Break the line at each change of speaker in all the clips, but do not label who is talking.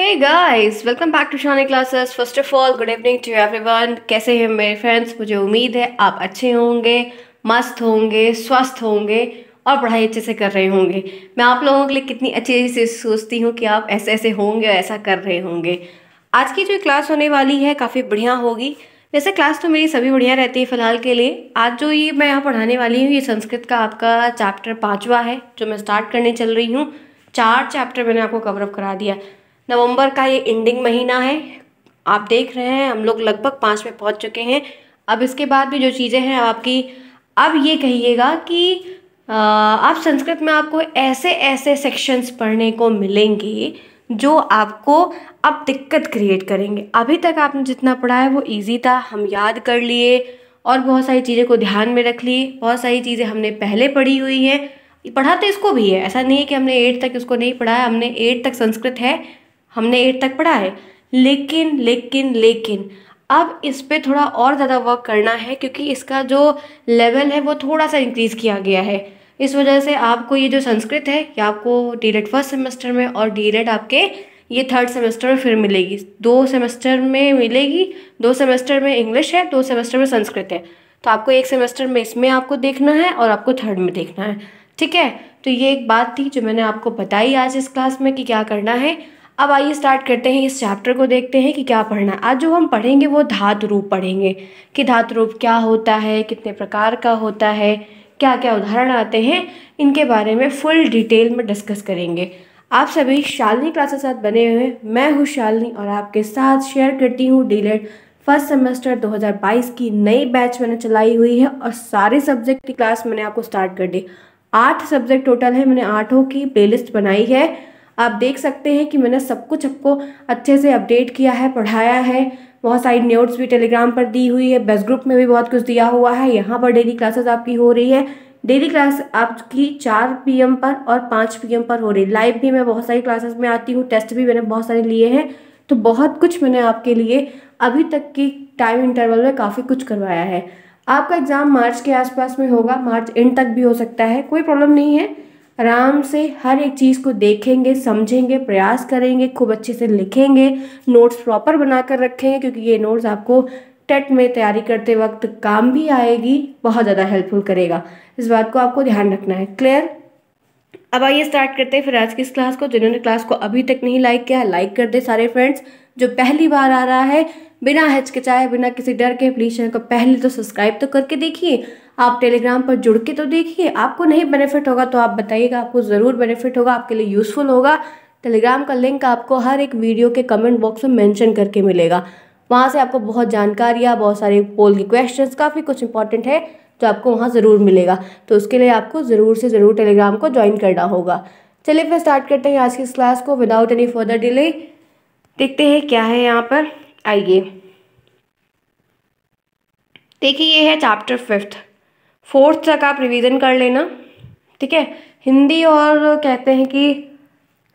Hey guys, welcome back to Shani Classes. First of all, good evening to everyone. कैसे हैं मेरे friends मुझे उम्मीद है आप अच्छे होंगे मस्त होंगे स्वस्थ होंगे और पढ़ाई अच्छे से कर रहे होंगे मैं आप लोगों के लिए कितनी अच्छी से सोचती हूँ कि आप ऐसे ऐसे होंगे और ऐसा कर रहे होंगे आज की जो क्लास होने वाली है काफ़ी बढ़िया होगी वैसे क्लास तो मेरी सभी बढ़िया रहती है फ़िलहाल के लिए आज जो ये मैं यहाँ पढ़ाने वाली हूँ ये संस्कृत का आपका चैप्टर पाँचवा है जो मैं स्टार्ट करने चल रही हूँ चार चैप्टर मैंने आपको कवरअप करा दिया नवंबर का ये एंडिंग महीना है आप देख रहे हैं हम लोग लगभग पाँच में पहुंच चुके हैं अब इसके बाद भी जो चीज़ें हैं आपकी अब ये कहिएगा कि आप संस्कृत में आपको ऐसे ऐसे सेक्शंस पढ़ने को मिलेंगे जो आपको अब दिक्कत क्रिएट करेंगे अभी तक आपने जितना पढ़ा है वो इजी था हम याद कर लिए और बहुत सारी चीज़ें को ध्यान में रख लिए बहुत सारी चीज़ें हमने पहले पढ़ी हुई हैं पढ़ाते इसको भी है ऐसा नहीं है कि हमने एट तक इसको नहीं पढ़ा है हमने एट तक संस्कृत है हमने एट तक पढ़ा है लेकिन लेकिन लेकिन अब इस पर थोड़ा और ज़्यादा वर्क करना है क्योंकि इसका जो लेवल है वो थोड़ा सा इंक्रीज़ किया गया है इस वजह से आपको ये जो संस्कृत है ये आपको डी रेड फर्स्ट सेमेस्टर में और डी रेड आपके ये थर्ड सेमेस्टर में फिर मिलेगी दो सेमेस्टर में मिलेगी दो सेमेस्टर में इंग्लिश है दो सेमेस्टर में संस्कृत है तो आपको एक सेमेस्टर में इसमें आपको देखना है और आपको थर्ड में देखना है ठीक है तो ये एक बात थी जो मैंने आपको बताई आज इस क्लास में कि क्या करना है अब आइए स्टार्ट करते हैं इस चैप्टर को देखते हैं कि क्या पढ़ना है आज जो हम पढ़ेंगे वो धातु रूप पढ़ेंगे कि धातु रूप क्या होता है कितने प्रकार का होता है क्या क्या उदाहरण आते हैं इनके बारे में फुल डिटेल में डिस्कस करेंगे आप सभी शालिनी क्लास के साथ बने हुए हैं मैं हूँ शालिनी और आपके साथ शेयर करती हूँ डीलेट फर्स्ट सेमेस्टर 2022 की नई बैच मैंने चलाई हुई है और सारे सब्जेक्ट की क्लास मैंने आपको स्टार्ट कर दी आठ सब्जेक्ट टोटल है मैंने आठों की प्लेलिस्ट बनाई है आप देख सकते हैं कि मैंने सब कुछ आपको अच्छे से अपडेट किया है पढ़ाया है बहुत सारी नोट्स भी टेलीग्राम पर दी हुई है बेस्ट ग्रुप में भी बहुत कुछ दिया हुआ है यहाँ पर डेली क्लासेस आपकी हो रही है डेली क्लास आपकी चार पी पर और पाँच पी पर हो रही है लाइव भी मैं बहुत सारी क्लासेस में आती हूँ टेस्ट भी मैंने बहुत सारे लिए हैं तो बहुत कुछ मैंने आपके लिए अभी तक के टाइम इंटरवल में काफ़ी कुछ करवाया है आपका एग्ज़ाम मार्च के आसपास में होगा मार्च एंड तक भी हो सकता है कोई प्रॉब्लम नहीं है आराम से हर एक चीज़ को देखेंगे समझेंगे प्रयास करेंगे खूब अच्छे से लिखेंगे नोट्स प्रॉपर बनाकर रखेंगे क्योंकि ये नोट्स आपको टेट में तैयारी करते वक्त काम भी आएगी बहुत ज़्यादा हेल्पफुल करेगा इस बात को आपको ध्यान रखना है क्लियर अब आइए स्टार्ट करते हैं फिर आज की इस क्लास को जिन्होंने क्लास को अभी तक नहीं लाइक किया लाइक कर दे सारे फ्रेंड्स जो पहली बार आ रहा है बिना हिचकिचाए बिना किसी डर के प्लीज़ चैनल को पहले तो सब्सक्राइब तो करके देखिए आप टेलीग्राम पर जुड़ के तो देखिए आपको नहीं बेनिफिट होगा तो आप बताइएगा आपको ज़रूर बेनिफिट होगा आपके लिए यूज़फुल होगा टेलीग्राम का लिंक आपको हर एक वीडियो के कमेंट बॉक्स में मैंशन करके मिलेगा वहाँ से आपको बहुत जानकारियाँ बहुत सारे पोल के क्वेश्चन काफ़ी कुछ इंपॉर्टेंट है तो आपको वहाँ ज़रूर मिलेगा तो उसके लिए आपको ज़रूर से ज़रूर टेलीग्राम को ज्वाइन करना होगा चलिए फिर स्टार्ट करते हैं आज की इस क्लास को विदाउट एनी फर्दर डिले देखते हैं क्या है यहाँ पर आइए देखिए ये है चैप्टर फिफ्थ फोर्थ तक आप रिवीजन कर लेना ठीक है हिंदी और कहते हैं कि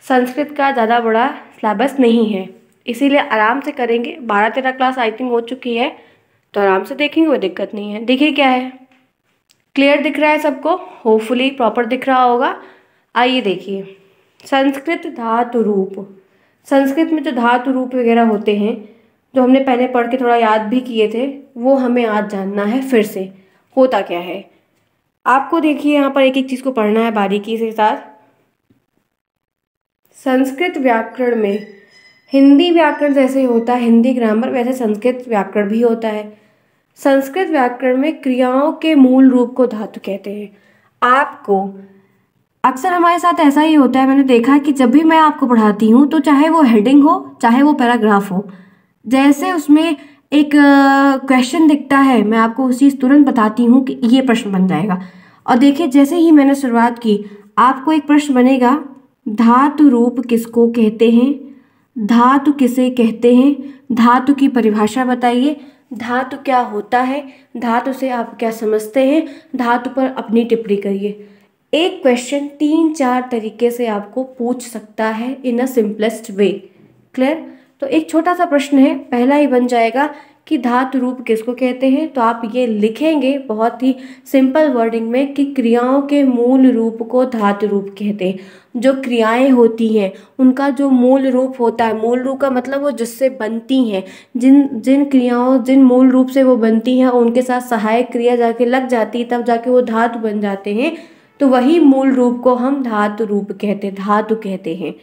संस्कृत का ज़्यादा बड़ा सिलेबस नहीं है इसीलिए आराम से करेंगे बारह तेरह क्लास आई थिंक हो चुकी है तो आराम से देखेंगे कोई दिक्कत नहीं है देखिए क्या है क्लियर दिख रहा है सबको होपफुली प्रॉपर दिख रहा होगा आइए देखिए संस्कृत धातु रूप संस्कृत में जो धातु रूप वगैरह होते हैं जो हमने पहले पढ़ के थोड़ा याद भी किए थे वो हमें आज जानना है फिर से होता क्या है आपको देखिए यहाँ पर एक एक चीज़ को पढ़ना है बारीकी से साथ संस्कृत व्याकरण में हिंदी व्याकरण जैसे होता है हिंदी ग्रामर वैसे संस्कृत व्याकरण भी होता है संस्कृत व्याकरण में क्रियाओं के मूल रूप को धातु कहते हैं आपको अक्सर हमारे साथ ऐसा ही होता है मैंने देखा है कि जब भी मैं आपको पढ़ाती हूँ तो चाहे वो हेडिंग हो चाहे वो पैराग्राफ हो जैसे उसमें एक क्वेश्चन दिखता है मैं आपको उसी तुरंत बताती हूँ कि ये प्रश्न बन जाएगा और देखिए जैसे ही मैंने शुरुआत की आपको एक प्रश्न बनेगा धातु रूप किसको कहते हैं धातु किसे कहते हैं धातु की परिभाषा बताइए धातु क्या होता है धातु से आप क्या समझते हैं धातु पर अपनी टिप्पणी करिए एक क्वेश्चन तीन चार तरीके से आपको पूछ सकता है इन अ सिंपलेस्ट वे क्लियर तो एक छोटा सा प्रश्न है पहला ही बन जाएगा कि धातु रूप किसको कहते हैं तो आप ये लिखेंगे बहुत ही सिंपल वर्डिंग में कि क्रियाओं के मूल रूप को धातु रूप कहते हैं जो क्रियाएं होती हैं उनका जो मूल रूप होता है मूल रूप का मतलब वो जिससे बनती हैं जिन जिन क्रियाओं जिन मूल रूप से वो बनती हैं उनके साथ सहायक क्रिया जाके लग जाती है तब जाके वो धातु बन जाते हैं तो वही मूल रूप को हम धातु रूप कहते धातु कहते हैं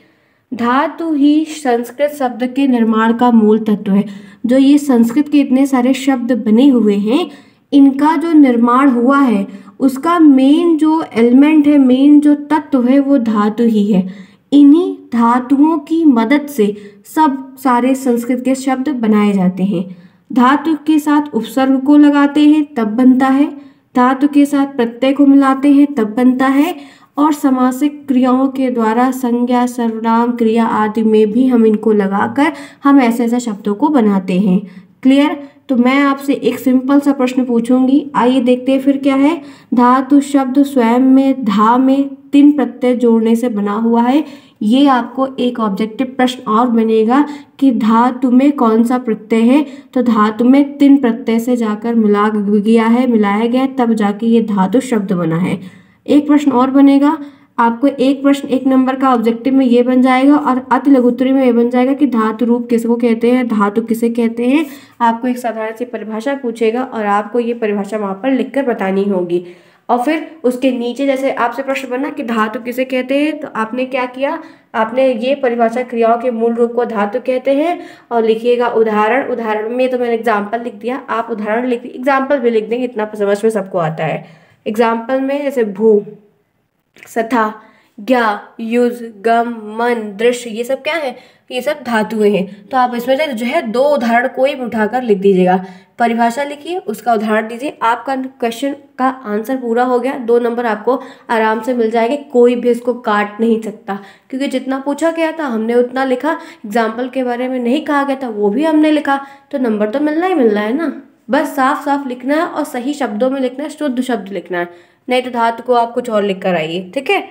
धातु ही संस्कृत शब्द के निर्माण का मूल तत्व है जो ये संस्कृत के इतने सारे शब्द बने हुए हैं इनका जो निर्माण हुआ है उसका मेन जो एलिमेंट है मेन जो तत्व है वो धातु ही है इन्हीं धातुओं की मदद से सब सारे संस्कृत के शब्द बनाए जाते हैं धातु के साथ उपसर्ग को लगाते हैं तब बनता है धातु के साथ प्रत्यय को मिलाते हैं तब बनता है और समासिक क्रियाओं के द्वारा संज्ञा सर्वनाम क्रिया आदि में भी हम इनको लगाकर हम ऐसे ऐसे शब्दों को बनाते हैं क्लियर तो मैं आपसे एक सिंपल सा प्रश्न पूछूंगी आइए देखते हैं फिर क्या है धातु शब्द स्वयं में धा में तीन प्रत्यय जोड़ने से बना हुआ है ये आपको एक ऑब्जेक्टिव प्रश्न और बनेगा कि धातु में कौन सा प्रत्यय है तो धातु में तीन प्रत्यय से जाकर मिला गया है मिलाया गया तब जाके ये धातु शब्द बना है एक प्रश्न और बनेगा आपको एक प्रश्न एक नंबर का ऑब्जेक्टिव में ये बन जाएगा और अति लघुत्तरी में ये बन जाएगा कि धातु रूप किसको कहते हैं धातु किसे कहते हैं आपको एक साधारण सी परिभाषा पूछेगा और आपको ये परिभाषा वहाँ पर लिखकर बतानी होगी और फिर उसके नीचे जैसे आपसे प्रश्न बना कि धातु किसे कहते हैं तो आपने क्या किया आपने ये परिभाषा क्रियाओं के मूल रूप को धातु कहते हैं और लिखिएगा उदाहरण उदाहरण में तो मैंने एग्जाम्पल लिख दिया आप उदाहरण लिख एग्जाम्पल भी लिख देंगे इतना समझ में सबको आता है एग्जाम्पल में जैसे भू सथा ज्ञा युज गम मन दृश्य ये सब क्या है ये सब धातुएं हैं तो आप इसमें से जो है दो उदाहरण कोई भी उठाकर लिख दीजिएगा परिभाषा लिखिए उसका उदाहरण दीजिए आपका क्वेश्चन का आंसर पूरा हो गया दो नंबर आपको आराम से मिल जाएंगे कोई भी इसको काट नहीं सकता क्योंकि जितना पूछा गया था हमने उतना लिखा एग्जाम्पल के बारे में नहीं कहा गया था वो भी हमने लिखा तो नंबर तो मिलना ही मिलना है ना बस साफ साफ लिखना है और सही शब्दों में लिखना है शुद्ध शब्द लिखना है नहीं तो धातु को आप कुछ और लिख कर आइए ठीक है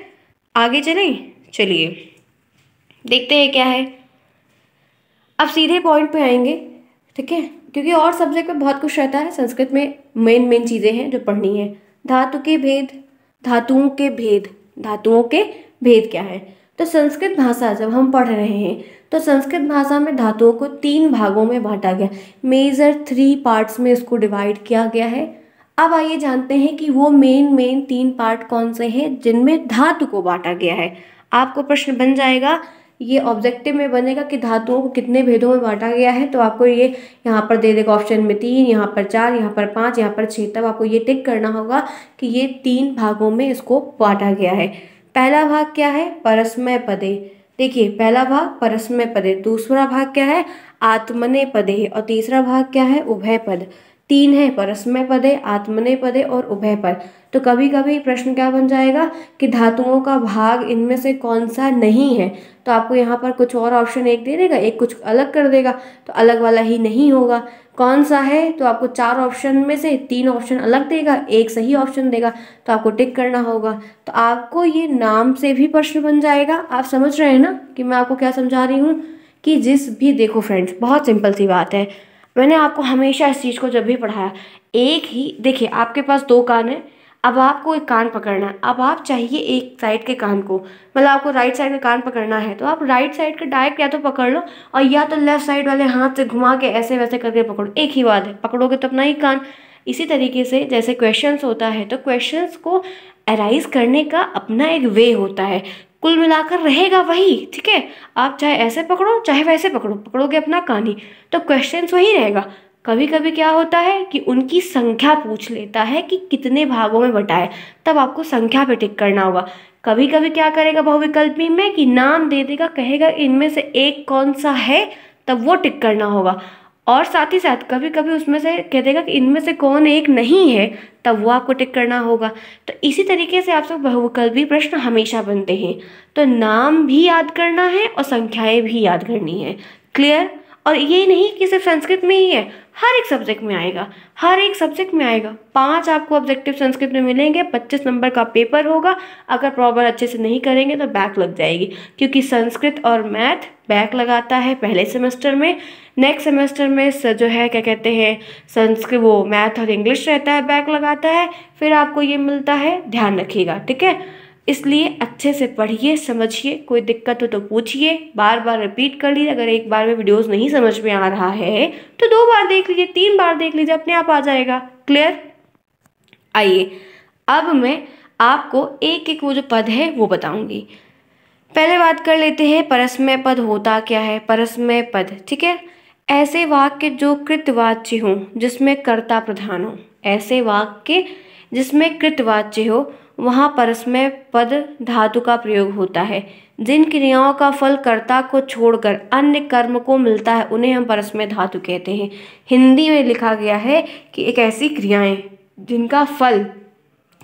आगे चले चलिए देखते हैं क्या है अब सीधे पॉइंट पे आएंगे ठीक है क्योंकि और सब्जेक्ट में बहुत कुछ रहता है संस्कृत में मेन मेन चीज़ें हैं जो पढ़नी है धातु के भेद धातुओं के भेद धातुओं के भेद क्या है तो संस्कृत भाषा जब हम पढ़ रहे हैं तो संस्कृत भाषा में धातुओं को तीन भागों में बांटा गया मेजर थ्री पार्ट्स में इसको डिवाइड किया गया है अब आइए जानते हैं कि वो मेन मेन तीन पार्ट कौन से हैं जिनमें धातु को बांटा गया है आपको प्रश्न बन जाएगा ये ऑब्जेक्टिव में बनेगा कि धातुओं को कितने भेदों में बांटा गया है तो आपको ये यहाँ पर दे देगा ऑप्शन में तीन यहाँ पर चार यहाँ पर पाँच यहाँ पर छः तब आपको ये टिक करना होगा कि ये तीन भागों में इसको बांटा गया है पहला भाग क्या है परस्मय पदे देखिए पहला भाग परस्मय पदे दूसरा भाग क्या है आत्मने पदे और तीसरा भाग क्या है उभय पद तीन है परस्मय पदे आत्मने पदे और उभय पद तो कभी कभी प्रश्न क्या बन जाएगा कि धातुओं का भाग इनमें से कौन सा नहीं है तो आपको यहाँ पर कुछ और ऑप्शन एक दे देगा एक कुछ अलग कर देगा तो अलग वाला ही नहीं होगा कौन सा है तो आपको चार ऑप्शन में से तीन ऑप्शन अलग देगा एक सही ऑप्शन देगा तो आपको टिक करना होगा तो आपको ये नाम से भी प्रश्न बन जाएगा आप समझ रहे हैं ना कि मैं आपको क्या समझा रही हूँ कि जिस भी देखो फ्रेंड्स बहुत सिंपल सी बात है मैंने आपको हमेशा इस चीज़ को जब भी पढ़ाया एक ही देखिए आपके पास दो कान है अब आपको एक कान पकड़ना है अब आप चाहिए एक साइड के कान को मतलब आपको राइट साइड का कान पकड़ना है तो आप राइट साइड का डायरेक्ट या तो पकड़ लो और या तो लेफ्ट साइड वाले हाथ से घुमा के ऐसे वैसे करके पकड़ो एक ही बात है पकड़ोगे तो अपना ही कान इसी तरीके से जैसे क्वेश्चंस होता है तो क्वेश्चंस को अराइज करने का अपना एक वे होता है कुल मिलाकर रहेगा वही ठीक है आप चाहे ऐसे पकड़ो चाहे वैसे पकड़ो पकड़ोगे अपना कहानी तो क्वेश्चन वही रहेगा कभी कभी क्या होता है कि उनकी संख्या पूछ लेता है कि कितने भागों में बटा है तब आपको संख्या पे टिक करना होगा कभी कभी क्या करेगा बहुविकल्पी में कि नाम दे देगा कहेगा इनमें से एक कौन सा है तब वो टिक करना होगा और साथ ही साथ कभी कभी उसमें से कह देगा कि इनमें से कौन एक नहीं है तब वो आपको टिक करना होगा तो इसी तरीके से आप सब बहुविकल्पी प्रश्न हमेशा बनते हैं तो नाम भी याद करना है और संख्याएं भी याद करनी है क्लियर और ये नहीं कि सिर्फ संस्कृत में ही है हर एक सब्जेक्ट में आएगा हर एक सब्जेक्ट में आएगा पांच आपको ऑब्जेक्टिव संस्कृत में मिलेंगे पच्चीस नंबर का पेपर होगा अगर प्रॉपर अच्छे से नहीं करेंगे तो बैक लग जाएगी क्योंकि संस्कृत और मैथ बैक लगाता है पहले सेमेस्टर में नेक्स्ट सेमेस्टर में जो है क्या कहते हैं संस्कृत वो मैथ और इंग्लिश रहता है बैक लगाता है फिर आपको ये मिलता है ध्यान रखिएगा ठीक है इसलिए अच्छे से पढ़िए समझिए कोई दिक्कत हो तो पूछिए बार बार रिपीट कर लीजिए अगर एक बार में वीडियोस नहीं समझ में आ रहा है तो दो बार देख लीजिए तीन बार देख लीजिए अपने आप आ जाएगा क्लियर आइए अब मैं आपको एक एक वो जो पद है वो बताऊंगी पहले बात कर लेते हैं परस्मय पद होता क्या है परस्मय पद ठीक है ऐसे वाक्य जो कृतवाच्य हों जिसमें कर्ता प्रधान हो ऐसे वाक्य जिसमें कृतवाच्य हो वहाँ परस में पद धातु का प्रयोग होता है जिन क्रियाओं का फल कर्ता को छोड़कर अन्य कर्म को मिलता है उन्हें हम परस्मय धातु कहते हैं हिंदी में लिखा गया है कि एक ऐसी क्रियाएं जिनका फल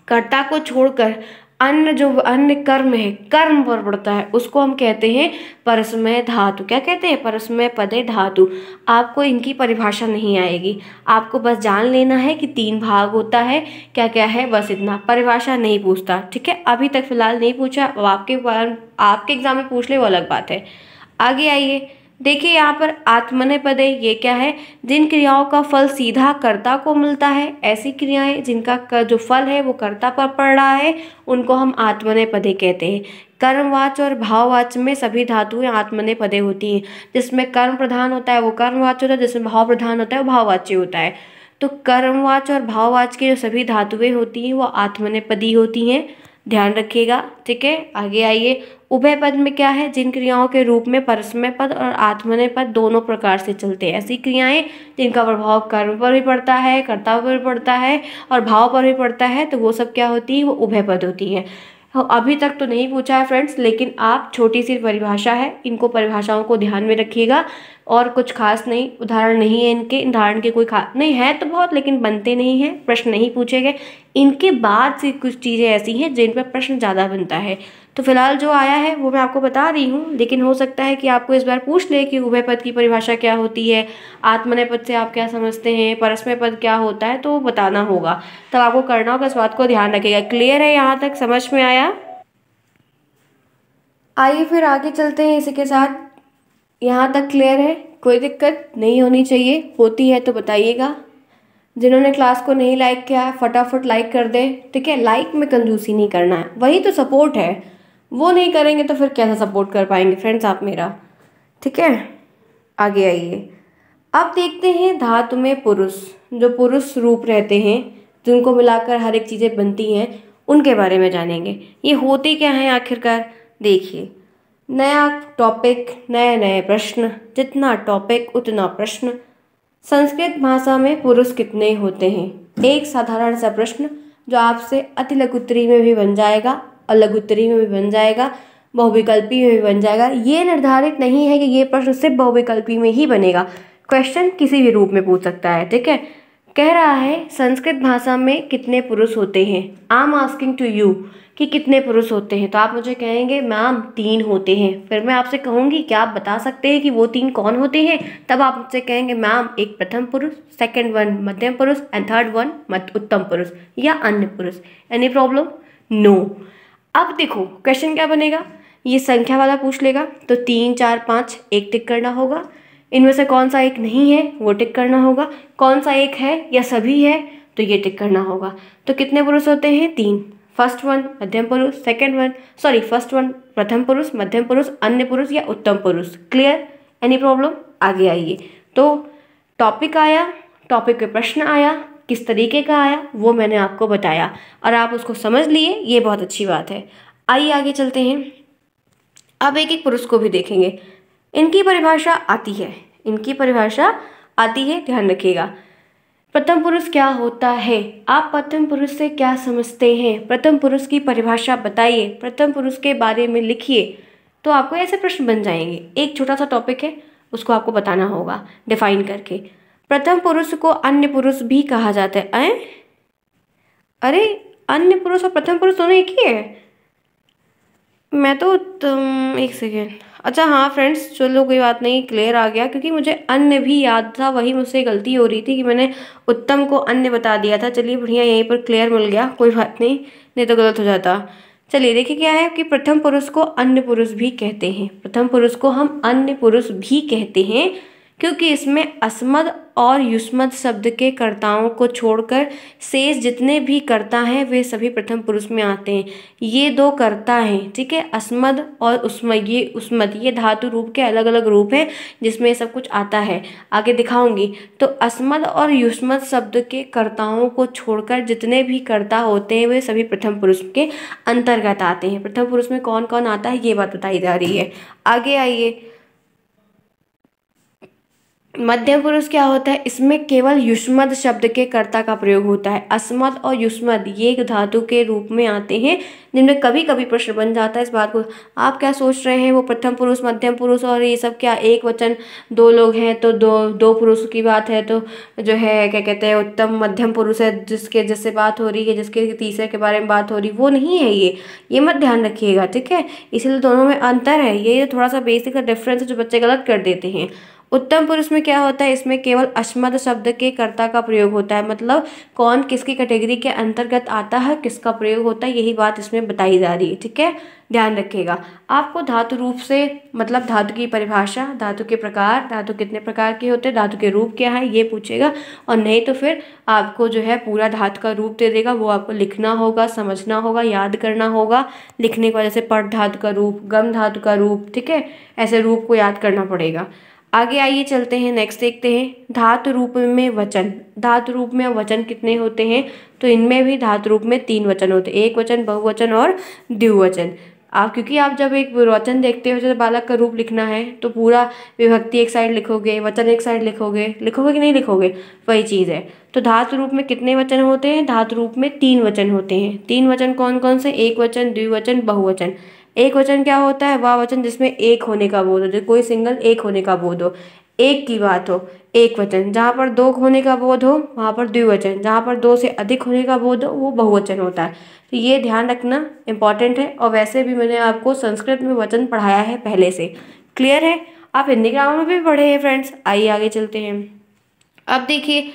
कर्ता को छोड़कर अन्य जो अन्य कर्म है कर्म पर पड़ता है उसको हम कहते हैं परस्मय धातु क्या कहते हैं परस्मय पदे धातु आपको इनकी परिभाषा नहीं आएगी आपको बस जान लेना है कि तीन भाग होता है क्या क्या है बस इतना परिभाषा नहीं पूछता ठीक है अभी तक फिलहाल नहीं पूछा अब आपके आपके एग्ज़ाम में पूछ ले वो अलग बात है आगे आइए देखिए यहाँ पर आत्मनिपदे ये क्या है जिन क्रियाओं का फल सीधा कर्ता को मिलता है ऐसी क्रियाएं जिनका जो फल है वो कर्ता पर पड़ रहा है उनको हम आत्मनिपदे कहते हैं कर्मवाच और भाववाच में सभी धातुएं आत्मनिपदे होती हैं जिसमें कर्म प्रधान होता है वो कर्मवाच होता है जिसमें भाव प्रधान होता है वो भाववाच्य होता है तो कर्मवाच और भाववाच की जो सभी धातुएँ होती हैं वो आत्मनिपदी होती हैं ध्यान रखिएगा ठीक है आगे आइए उभय पद में क्या है जिन क्रियाओं के रूप में परस्मय पद और आत्मनय पद दोनों प्रकार से चलते हैं ऐसी क्रियाएं जिनका प्रभाव कर्म पर भी पड़ता है कर्ता पर भी पड़ता है और भाव पर भी पड़ता है तो वो सब क्या होती है वो उभय पद होती है अभी तक तो नहीं पूछा है फ्रेंड्स लेकिन आप छोटी सी परिभाषा है इनको परिभाषाओं को ध्यान में रखिएगा और कुछ खास नहीं उदाहरण नहीं है इनके उदाहरण के कोई खास नहीं है तो बहुत लेकिन बनते नहीं हैं प्रश्न नहीं पूछे गए इनके बाद से कुछ चीज़ें ऐसी हैं जिन पर प्रश्न ज़्यादा बनता है तो फिलहाल जो आया है वो मैं आपको बता रही हूँ लेकिन हो सकता है कि आपको इस बार पूछ ले कि उभय पद की परिभाषा क्या होती है आत्मनय पद से आप क्या समझते हैं परस्मय पद क्या होता है तो बताना होगा तब आपको करना होगा इस बात को ध्यान रखेगा क्लियर है यहाँ तक समझ में आया आइए फिर आगे चलते हैं इसी के साथ यहाँ तक क्लियर है कोई दिक्कत नहीं होनी चाहिए होती है तो बताइएगा जिन्होंने क्लास को नहीं लाइक किया है फटाफट लाइक कर दे ठीक है लाइक में कंजूसी नहीं करना है वही तो सपोर्ट है वो नहीं करेंगे तो फिर कैसा सपोर्ट कर पाएंगे फ्रेंड्स आप मेरा ठीक है आगे आइए अब देखते हैं धातु में पुरुष जो पुरुष रूप रहते हैं जिनको मिलाकर हर एक चीज़ें बनती हैं उनके बारे में जानेंगे ये होते क्या हैं आखिरकार देखिए नया टॉपिक नए नए प्रश्न जितना टॉपिक उतना प्रश्न संस्कृत भाषा में पुरुष कितने होते हैं एक साधारण सा प्रश्न जो आपसे अति लघुत्तरी में भी बन जाएगा और लघुत्तरी में भी बन जाएगा बहुविकल्पी में भी बन जाएगा ये निर्धारित नहीं है कि ये प्रश्न सिर्फ बहुविकल्पी में ही बनेगा क्वेश्चन किसी भी रूप में पूछ सकता है ठीक है कह रहा है संस्कृत भाषा में कितने पुरुष होते हैं I am asking to you कि कितने पुरुष होते हैं तो आप मुझे कहेंगे मैम तीन होते हैं फिर मैं आपसे कहूँगी क्या आप बता सकते हैं कि वो तीन कौन होते हैं तब आप मुझसे कहेंगे मैम एक प्रथम पुरुष सेकंड वन मध्यम पुरुष एंड थर्ड वन मध्य उत्तम पुरुष या अन्य पुरुष एनी प्रॉब्लम नो अब देखो क्वेश्चन क्या बनेगा ये संख्या वाला पूछ लेगा तो तीन चार पाँच एक टिक करना होगा इनमें से कौन सा एक नहीं है वो टिक करना होगा कौन सा एक है या सभी है तो ये टिक करना होगा तो कितने पुरुष होते हैं तीन फर्स्ट वन मध्यम पुरुष second one sorry first one प्रथम पुरुष मध्यम पुरुष अन्य पुरुष या उत्तम पुरुष क्लियर एनी प्रॉब्लम आगे आइए तो टॉपिक आया टॉपिक पे प्रश्न आया किस तरीके का आया वो मैंने आपको बताया और आप उसको समझ लिए ये बहुत अच्छी बात है आइए आगे चलते हैं अब एक एक पुरुष को भी देखेंगे इनकी परिभाषा आती है इनकी परिभाषा आती है ध्यान रखिएगा प्रथम पुरुष क्या होता है आप प्रथम पुरुष से क्या समझते हैं प्रथम पुरुष की परिभाषा बताइए प्रथम पुरुष के बारे में लिखिए तो आपको ऐसे प्रश्न बन जाएंगे एक छोटा सा टॉपिक है उसको आपको बताना होगा डिफाइन करके प्रथम पुरुष को अन्य पुरुष भी कहा जाता है आए? अरे अन्य पुरुष और प्रथम पुरुष दोनों एक ही है मैं तो तो एक सेकेंड अच्छा हाँ फ्रेंड्स चलो कोई बात नहीं क्लियर आ गया क्योंकि मुझे अन्य भी याद था वही मुझसे गलती हो रही थी कि मैंने उत्तम को अन्य बता दिया था चलिए बढ़िया यहीं पर क्लियर मिल गया कोई बात नहीं नहीं तो गलत हो जाता चलिए देखिए क्या है कि प्रथम पुरुष को अन्य पुरुष भी कहते हैं प्रथम पुरुष को हम अन्य पुरुष भी कहते हैं क्योंकि इसमें अस्मद और युष्मद शब्द के कर्ताओं को छोड़कर शेष जितने भी कर्ता हैं वे सभी प्रथम पुरुष में आते हैं ये दो कर्ता हैं ठीक है अस्मद और उस्म ये उस्मद ये धातु रूप के अलग अलग रूप हैं जिसमें सब कुछ आता है आगे दिखाऊंगी तो अस्मद और युष्मद शब्द के कर्ताओं को छोड़कर जितने भी कर्ता होते हैं वे सभी प्रथम पुरुष के अंतर्गत आते हैं प्रथम पुरुष में कौन कौन आता है ये बात बताई जा रही है आगे आइए मध्य पुरुष क्या होता है इसमें केवल युष्मद शब्द के कर्ता का प्रयोग होता है अस्मद और युष्मद ये एक धातु के रूप में आते हैं जिनमें कभी कभी प्रश्न बन जाता है इस बात को आप क्या सोच रहे हैं वो प्रथम पुरुष मध्यम पुरुष और ये सब क्या एक वचन दो लोग हैं तो दो दो पुरुष की बात है तो जो है क्या कहते हैं उत्तम मध्यम पुरुष है जिसके जिससे बात हो रही है जिसके तीसरे के बारे में बात हो रही वो नहीं है ये ये मत ध्यान रखिएगा ठीक है इसीलिए दोनों में अंतर है ये थोड़ा सा बेसिक डिफरेंस है जो बच्चे गलत कर देते हैं उत्तम पुरुष में क्या होता है इसमें केवल अस्मद शब्द के कर्ता का प्रयोग होता है मतलब कौन किसकी कैटेगरी के अंतर्गत आता है किसका प्रयोग होता है यही बात इसमें बताई जा रही है ठीक है ध्यान रखिएगा आपको धातु रूप से मतलब धातु की परिभाषा धातु के प्रकार धातु कितने प्रकार के होते हैं धातु के रूप क्या है ये पूछेगा और नहीं तो फिर आपको जो है पूरा धातु का रूप दे देगा वो आपको लिखना होगा समझना होगा याद करना होगा लिखने की वजह से पट धातु का रूप गम धातु का रूप ठीक है ऐसे रूप को याद करना पड़ेगा आगे आइए चलते हैं नेक्स्ट देखते हैं धातु रूप में वचन धातु रूप में वचन कितने होते हैं तो इनमें भी धातु रूप में तीन वचन होते हैं एक वचन बहुवचन और द्विवचन आप क्योंकि आप जब एक वचन देखते हो जब बालक का रूप लिखना है तो पूरा विभक्ति एक साइड लिखोगे वचन एक साइड लिखोगे लिखोगे कि नहीं लिखोगे वही चीज़ है तो धातु रूप में कितने वचन होते हैं धातु रूप में तीन वचन होते हैं तीन वचन कौन कौन से एक वचन द्विवचन बहुवचन एक वचन क्या होता है वह वचन जिसमें एक होने का बोध हो कोई सिंगल एक होने का बोध हो एक की बात हो एक वचन जहाँ पर दो होने का बोध हो वहाँ पर द्विवचन जहाँ पर दो से अधिक होने का बोध हो वो बहुवचन होता है तो ये ध्यान रखना इम्पॉर्टेंट है और वैसे भी मैंने आपको संस्कृत में वचन पढ़ाया है पहले से क्लियर है आप हिंदी ग्रामर में भी पढ़े हैं फ्रेंड्स आइए आगे चलते हैं अब देखिए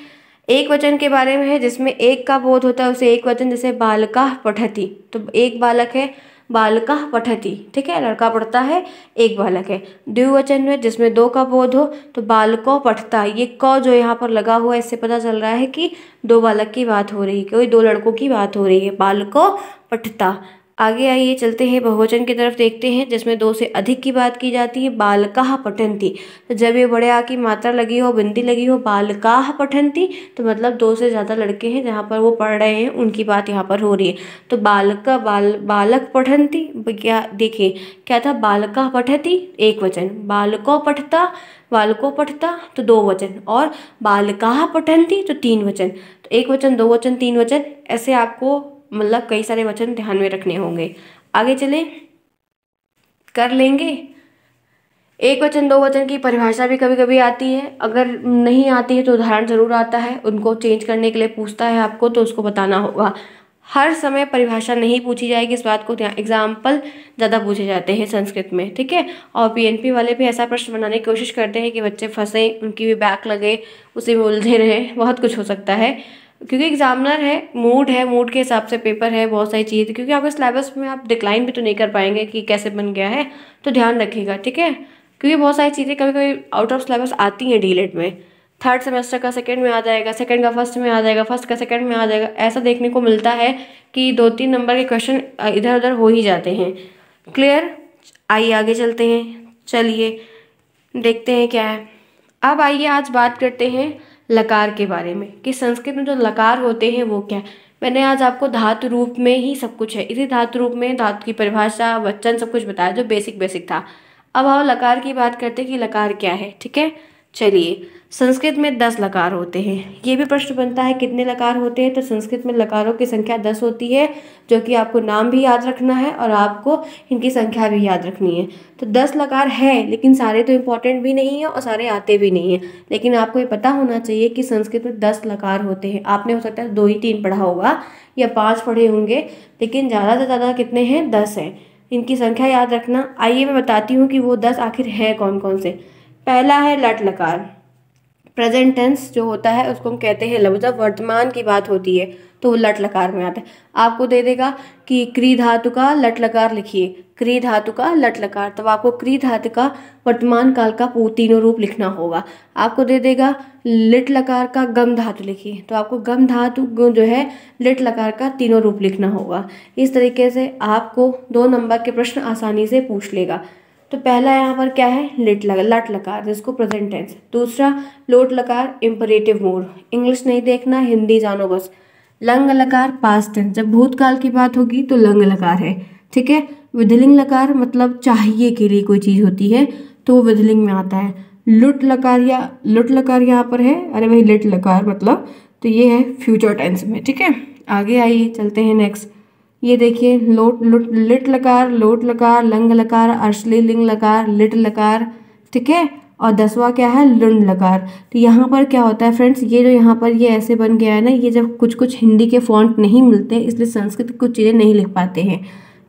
एक वचन के बारे में है जिसमें एक का बोध होता है उसे एक वचन जैसे बालका पठती तो एक बालक है बालका पठती ठीक है लड़का पढ़ता है एक बालक है द्विवचन में जिसमें दो का बोध हो तो बालको पठता ये क जो यहाँ पर लगा हुआ है इससे पता चल रहा है कि दो बालक की बात हो रही है कोई दो लड़कों की बात हो रही है बालको पठता आगे आइए चलते हैं बहुवचन की तरफ देखते हैं जिसमें दो से अधिक की बात की जाती है बालका पठन्ति तो जब ये बड़े आ की मात्रा लगी हो बिंदी लगी हो बालकाः पठन्ति तो मतलब दो से ज़्यादा लड़के हैं जहाँ पर वो पढ़ रहे हैं उनकी बात यहाँ पर हो रही है तो बालका बाल बालक पठन्ति क्या देखिए क्या था बालका पठती एक वचन बालको पठता बालको पठता तो दो वचन और बालकाः पठन्ति तो तीन वचन तो एक वचन दो वचन तीन वचन ऐसे आपको मतलब कई सारे वचन ध्यान में रखने होंगे आगे चले कर लेंगे एक वचन दो वचन की परिभाषा भी कभी कभी आती है अगर नहीं आती है तो उदाहरण ज़रूर आता है उनको चेंज करने के लिए पूछता है आपको तो उसको बताना होगा हर समय परिभाषा नहीं पूछी जाएगी इस बात को ध्यान एग्जाम्पल ज़्यादा पूछे जाते हैं संस्कृत में ठीक है और पीएनपी वाले भी ऐसा प्रश्न बनाने की कोशिश करते हैं कि बच्चे फंसें उनकी भी बैक लगे उसी में उलझे रहें बहुत कुछ हो सकता है क्योंकि एग्जामिनर है मूड है मूड के हिसाब से पेपर है बहुत सारी चीज़ें तो क्योंकि आपके सिलेबस में आप डिक्लाइन भी तो नहीं कर पाएंगे कि कैसे बन गया है तो ध्यान रखिएगा ठीक है क्योंकि बहुत सारी चीज़ें कभी कभी आउट ऑफ सिलेबस आती हैं डीलेट में थर्ड सेमेस्टर का सेकेंड में आ जाएगा सेकेंड का फर्स्ट में आ जाएगा फर्स्ट का सेकेंड में आ जाएगा ऐसा देखने को मिलता है कि दो तीन नंबर के क्वेश्चन इधर उधर हो ही जाते हैं क्लियर आइए आगे चलते हैं चलिए देखते हैं क्या है अब आइए आज बात करते हैं लकार के बारे में कि संस्कृत में जो लकार होते हैं वो क्या है मैंने आज आपको धातु रूप में ही सब कुछ है इसी धातु रूप में धातु की परिभाषा वचन सब कुछ बताया जो बेसिक बेसिक था अब आओ लकार की बात करते हैं कि लकार क्या है ठीक है चलिए संस्कृत में दस लकार होते हैं ये भी प्रश्न बनता है कितने लकार होते हैं तो संस्कृत में लकारों की संख्या दस होती है जो कि आपको नाम भी याद रखना है और आपको इनकी संख्या भी याद रखनी है तो दस लकार है लेकिन सारे तो इम्पॉर्टेंट भी नहीं है और सारे आते भी नहीं हैं लेकिन आपको ये पता होना चाहिए कि संस्कृत में दस लकार होते हैं आपने हो सकता है दो ही तीन पढ़ा होगा या पाँच पढ़े होंगे लेकिन ज़्यादा से ज़्यादा कितने हैं दस हैं इनकी संख्या याद रखना आइए मैं बताती हूँ कि वो दस आखिर है कौन कौन से पहला है लट लकार प्रेजेंट टेंस जो होता है उसको हम कहते हैं लव जब वर्तमान की बात होती है तो वो लट लकार में आता है आपको दे देगा कि क्री धातु का लट लकार लिखिए क्री धातु का लट लकार तब आपको क्री धातु का वर्तमान काल का तीनों रूप लिखना होगा आपको दे देगा लिट लकार का गम धातु लिखिए तो आपको गम धातु जो है लिट लकार का तीनों रूप लिखना होगा इस तरीके से आपको दो नंबर के प्रश्न आसानी से पूछ लेगा तो पहला यहाँ पर क्या है लिट लगा लट लकार जिसको प्रेजेंट टेंस दूसरा लोट लकार इम्परेटिव मोड इंग्लिश नहीं देखना हिंदी जानो बस लंग लकार पास्ट टेंस जब भूतकाल की बात होगी तो लंग लकार है ठीक है विधलिंग लकार मतलब चाहिए के लिए कोई चीज़ होती है तो वो विधलिंग में आता है लुट लकार या लुट लकार यहाँ पर है अरे भाई लिट लकार मतलब तो ये है फ्यूचर टेंस में ठीक है आगे आइए चलते हैं नेक्स्ट ये देखिए लोट लुट लिट लकार लोट लकार लंग लकार अर्शली लिंग लकार लिट लकार ठीक है और दसवा क्या है लुंड लकार तो यहाँ पर क्या होता है फ्रेंड्स ये जो यहाँ पर ये ऐसे बन गया है ना ये जब कुछ कुछ हिंदी के फॉन्ट नहीं मिलते इसलिए संस्कृत कुछ चीज़ें नहीं लिख पाते हैं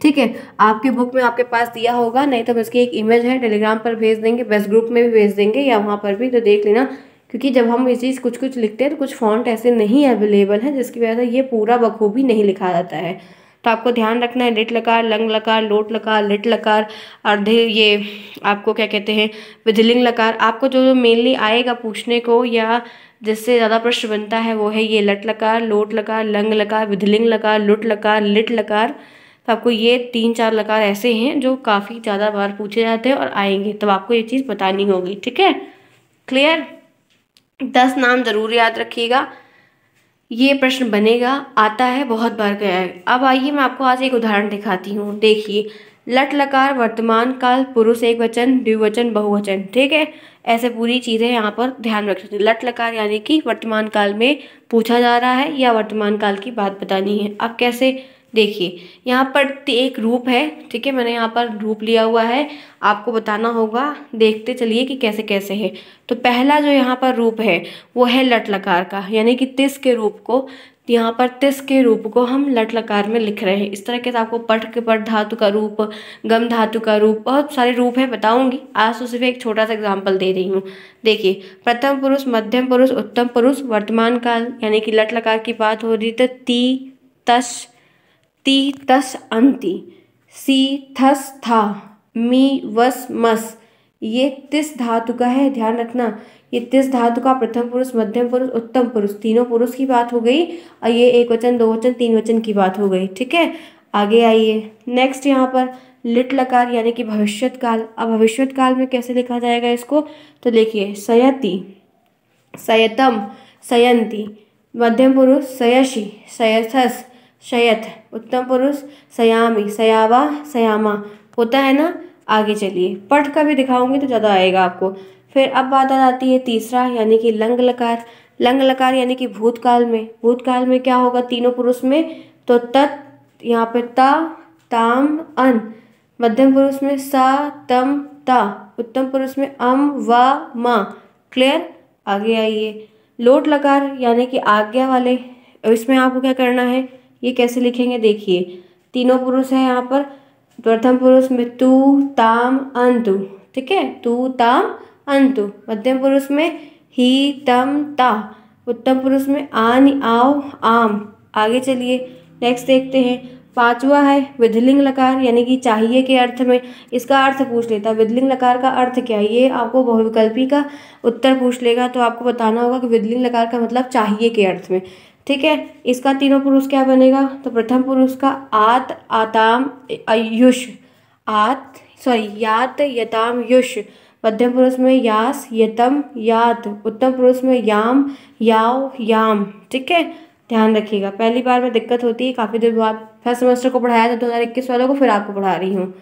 ठीक है आपके बुक में आपके पास दिया होगा नहीं तो हम इसकी एक इमेज है टेलीग्राम पर भेज देंगे बेस्ट ग्रुप में भी भेज देंगे या वहाँ पर भी तो देख लेना क्योंकि जब हम ये चीज़ कुछ कुछ लिखते हैं तो कुछ फॉन्ट ऐसे नहीं अवेलेबल हैं जिसकी वजह से ये पूरा बखूबी नहीं लिखा जाता है तो आपको ध्यान रखना है लिट लकार लंग लकार लोट लकार लिट लकार अर्धे ये आपको क्या कहते हैं विधिलिंग लकार आपको जो जो मेनली आएगा पूछने को या जिससे ज़्यादा प्रश्न बनता है वो है ये लट लकार लोट लकार लंग लकार विधिलिंग लकार लुट लकार लिट लकार तो आपको ये तीन चार लकार ऐसे हैं जो काफ़ी ज़्यादा बार पूछे जाते हैं और आएंगे तब आपको ये चीज़ बतानी होगी ठीक है क्लियर दस नाम ज़रूर याद रखिएगा ये प्रश्न बनेगा आता है बहुत बार गया है अब आइए मैं आपको आज एक उदाहरण दिखाती हूँ देखिए लट लकार वर्तमान काल पुरुष एक वचन द्विवचन बहुवचन ठीक है ऐसे पूरी चीज़ें यहाँ पर ध्यान रख सकते तो लट लकार यानी कि वर्तमान काल में पूछा जा रहा है या वर्तमान काल की बात बतानी है अब कैसे देखिए यहाँ पर एक रूप है ठीक है मैंने यहाँ पर रूप लिया हुआ है आपको बताना होगा देखते चलिए कि कैसे कैसे है तो पहला जो यहाँ पर रूप है वो है लट लकार का यानी कि तिस के रूप को यहाँ पर तिस के रूप को हम लट लकार में लिख रहे हैं इस तरह के तो आपको पट के पट धातु का रूप गम धातु का रूप बहुत सारे रूप है बताऊंगी आज तो सिर्फ एक छोटा सा एग्जांपल दे रही हूँ देखिए प्रथम पुरुष मध्यम पुरुष उत्तम पुरुष वर्तमान काल यानी कि लट लकार की बात हो रही तो ती तश ती तस अंति सी थस था मी वस मस ये तिस धातु का है ध्यान रखना ये तिस धातु का प्रथम पुरुष मध्यम पुरुष उत्तम पुरुष तीनों पुरुष की बात हो गई और ये एक वचन दो वचन तीन वचन की बात हो गई ठीक है आगे आइए नेक्स्ट यहाँ पर लिट लकार यानी कि भविष्यत काल अब भविष्यत काल में कैसे लिखा जाएगा इसको तो देखिए सयति सयतम सयंती मध्यम पुरुष सयशी सयथस शयथ उत्तम पुरुष सयामी सयावा सयामा होता है ना आगे चलिए पठ का भी दिखाऊंगी तो ज़्यादा आएगा आपको फिर अब बात आ जाती है तीसरा यानी कि लंग लकार लंग लकार यानी कि भूतकाल में भूतकाल में क्या होगा तीनों पुरुष में तो तत् यहाँ पे ता ताम अन मध्यम पुरुष में सा तम ता उत्तम पुरुष में अम व मा क्लियर आगे आइए लोट लकार यानी कि आज्ञा वाले इसमें आपको क्या करना है ये कैसे लिखेंगे देखिए तीनों पुरुष हैं यहाँ पर प्रथम पुरुष में तू ताम अंतु ठीक है तू ताम अंतु मध्यम पुरुष में ही तम ता उत्तम पुरुष में आन आओ आम आगे चलिए नेक्स्ट देखते हैं पांचवा है विधलिंग लकार यानी कि चाहिए के अर्थ में इसका अर्थ पूछ लेता है विधलिंग लकार का अर्थ क्या है ये आपको बहुविकल्पी का उत्तर पूछ लेगा तो आपको बताना होगा कि विधलिंग लकार का मतलब चाहिए के अर्थ में ठीक है इसका तीनों पुरुष क्या बनेगा तो प्रथम पुरुष का आत आताम आयुष आत सॉरी यात यताम युष मध्यम पुरुष में यास यतम यात उत्तम पुरुष में याम याव याम ठीक है ध्यान रखिएगा पहली बार में दिक्कत होती है काफ़ी देर बाद फर्स्ट सेमेस्टर को पढ़ाया था दो हज़ार इक्कीस वालों को फिर आपको पढ़ा रही हूँ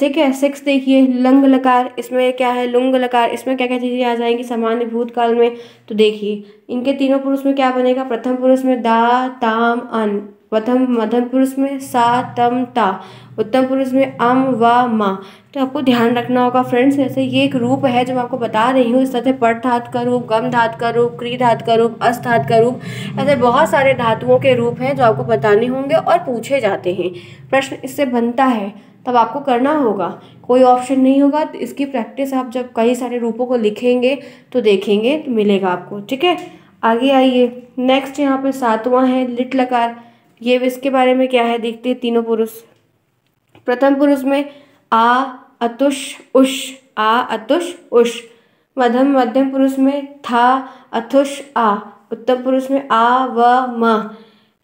ठीक है सिक्स देखिए लंग लकार इसमें क्या है लुंग लकार इसमें क्या क्या चीज़ें आ जाएंगी सामान्य भूतकाल में तो देखिए इनके तीनों पुरुष में क्या बनेगा प्रथम पुरुष में दा ताम अन प्रथम मध्यम पुरुष में सा तम ता उत्तम पुरुष में अम व मा तो आपको ध्यान रखना होगा फ्रेंड्स ऐसे ये एक रूप है जो मैं आपको बता रही हूँ इस तरह से पट धात का रूप गम धात का रूप क्री धात का रूप अस्त धात का रूप ऐसे बहुत सारे धातुओं के रूप हैं जो आपको बताने होंगे और पूछे जाते हैं प्रश्न इससे बनता है तब आपको करना होगा कोई ऑप्शन नहीं होगा तो इसकी प्रैक्टिस आप जब कई सारे रूपों को लिखेंगे तो देखेंगे तो मिलेगा आपको ठीक है आगे आइए नेक्स्ट यहाँ पर सातवां है लिट लकार ये इसके बारे में क्या है देखते हैं तीनों पुरुष प्रथम पुरुष में आ अतुष उष आ अतुष उष मध्यम मध्यम पुरुष में था अथुष आ उत्तम पुरुष में आ व म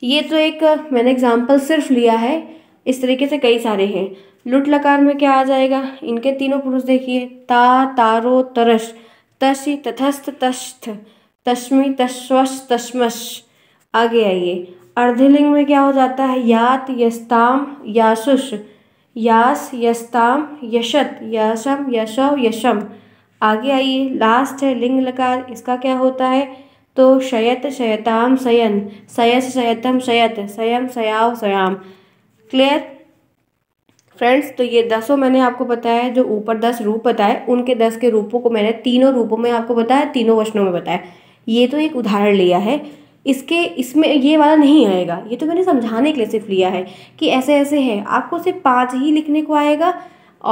ये तो एक मैंने एग्जाम्पल सिर्फ लिया है इस तरीके से कई सारे हैं लुट लकार में क्या आ जाएगा इनके तीनों पुरुष देखिए ता तारो तरस तशि तथस्थ तस्थ तस्मी तस्वश तस्मश आगे आइए अर्धलिंग में क्या हो जाता है यात यस्ताम यासुष यास यस्ताम यशत यशम यशव यशम आगे आइए लास्ट है लिंग लकार इसका क्या होता है तो शयत शयताम शयन शयस शयतम शयत शयम शयाव शयाम क्लियर फ्रेंड्स तो ये दसों मैंने आपको बताया जो ऊपर दस रूप बताए उनके दस के रूपों को मैंने तीनों रूपों में आपको बताया तीनों वचनों में बताया ये तो एक उदाहरण लिया है इसके इसमें ये वाला नहीं आएगा ये तो मैंने समझाने के लिए सिर्फ लिया है कि ऐसे ऐसे है आपको सिर्फ पाँच ही लिखने को आएगा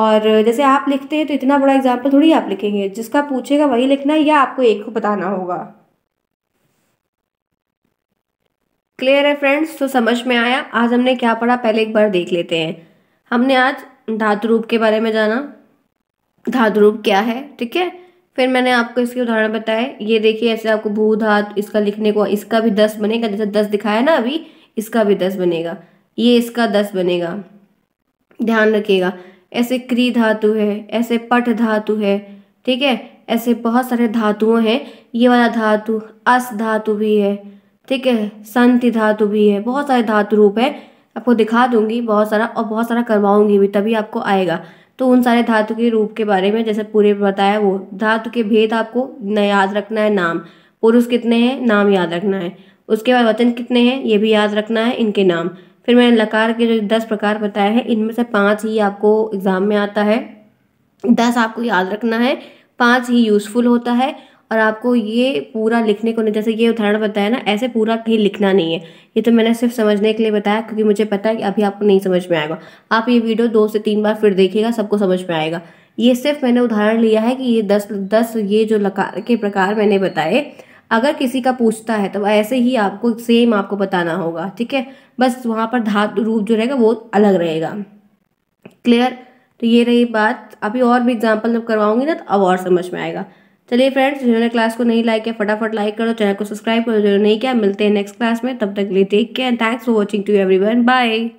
और जैसे आप लिखते हैं तो इतना बड़ा एग्जाम्पल थोड़ी आप लिखेंगे जिसका पूछेगा वही लिखना है या आपको एक को बताना होगा क्लियर है फ्रेंड्स तो समझ में आया आज हमने क्या पढ़ा पहले एक बार देख लेते हैं हमने आज धातु रूप के बारे में जाना धातु रूप क्या है ठीक है फिर मैंने आपको इसके उदाहरण बताए ये देखिए ऐसे आपको भू धात इसका लिखने को इसका भी दस बनेगा जैसे दस दिखाया ना अभी इसका भी दस बनेगा ये इसका दस बनेगा ध्यान रखिएगा ऐसे क्री धातु है ऐसे पट धातु है ठीक है ऐसे बहुत सारे धातुओं हैं ये वाला धातु अस धातु भी है ठीक है संति धातु भी है बहुत सारे धातु रूप है आपको दिखा दूंगी बहुत सारा और बहुत सारा करवाऊंगी भी तभी आपको आएगा तो उन सारे धातु के रूप के बारे में जैसे पूरे बताया वो धातु के भेद आपको न याद रखना है नाम पुरुष कितने हैं नाम याद रखना है उसके बाद वचन कितने हैं ये भी याद रखना है इनके नाम फिर मैंने लकार के जो दस प्रकार बताए हैं इनमें से पाँच ही आपको एग्ज़ाम में आता है दस आपको याद रखना है पाँच ही यूज़फुल होता है और आपको ये पूरा लिखने को नहीं जैसे ये उदाहरण बताया ना ऐसे पूरा कहीं लिखना नहीं है ये तो मैंने सिर्फ समझने के लिए बताया क्योंकि मुझे पता है कि अभी आपको नहीं समझ में आएगा आप ये वीडियो दो से तीन बार फिर देखिएगा सबको समझ में आएगा ये सिर्फ मैंने उदाहरण लिया है कि ये दस दस ये जो लकार के प्रकार मैंने बताए अगर किसी का पूछता है तो ऐसे ही आपको सेम आपको बताना होगा ठीक है बस वहाँ पर धातु रूप जो रहेगा वो अलग रहेगा क्लियर तो ये रही बात अभी और भी एग्जाम्पल जब करवाऊंगी ना तो अब और समझ में आएगा चलिए फ्रेंड्स जिन्होंने क्लास को नहीं लाइक किया फटाफट लाइक करो चैनल को सब्सक्राइब करो जिन्होंने नहीं किया मिलते हैं नेक्स्ट क्लास में तब तक लिए take care thanks for watching to everyone bye